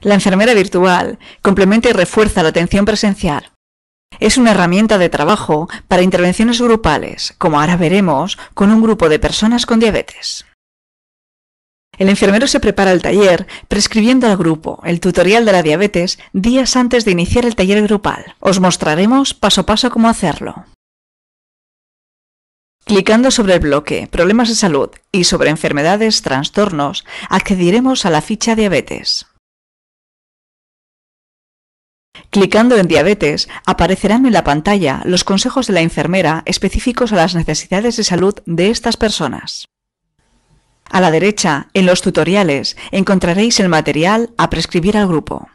La enfermera virtual complementa y refuerza la atención presencial. Es una herramienta de trabajo para intervenciones grupales, como ahora veremos, con un grupo de personas con diabetes. El enfermero se prepara el taller prescribiendo al grupo el tutorial de la diabetes días antes de iniciar el taller grupal. Os mostraremos paso a paso cómo hacerlo. Clicando sobre el bloque Problemas de salud y sobre enfermedades, trastornos, accederemos a la ficha diabetes. Clicando en diabetes, aparecerán en la pantalla los consejos de la enfermera específicos a las necesidades de salud de estas personas. A la derecha, en los tutoriales, encontraréis el material a prescribir al grupo.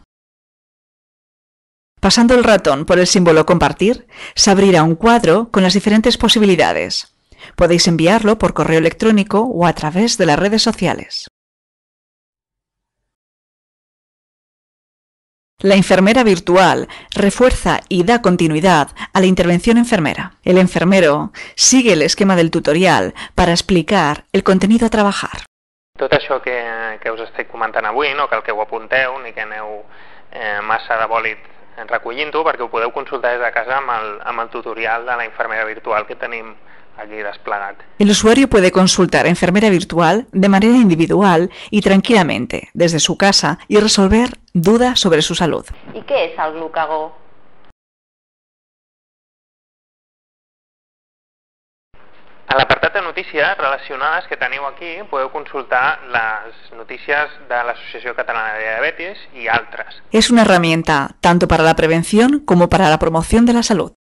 Pasando el ratón por el símbolo compartir, se abrirá un cuadro con las diferentes posibilidades. Podéis enviarlo por correo electrónico o a través de las redes sociales. La enfermera virtual refuerza y da continuidad a la intervención enfermera. El enfermero sigue el esquema del tutorial para explicar el contenido a trabajar. Tot que, que que consultar des casa amb el, tutorial de la enfermera virtual que tenim El usuario puede consultar a enfermera virtual de manera individual y tranquilamente desde su casa y resolver duda sobre su salud. ¿Y qué es el glucagón? al apartado de noticias relacionadas que tengo aquí puedo consultar las noticias de la Asociación Catalana de Diabetes y otras. Es una herramienta tanto para la prevención como para la promoción de la salud.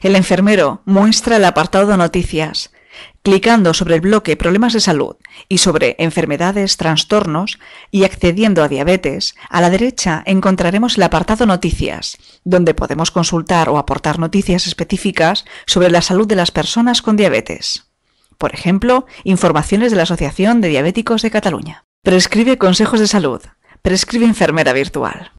El enfermero muestra el apartado de noticias Clicando sobre el bloque Problemas de salud y sobre Enfermedades, Trastornos y accediendo a Diabetes, a la derecha encontraremos el apartado Noticias, donde podemos consultar o aportar noticias específicas sobre la salud de las personas con diabetes. Por ejemplo, informaciones de la Asociación de Diabéticos de Cataluña. Prescribe consejos de salud. Prescribe enfermera virtual.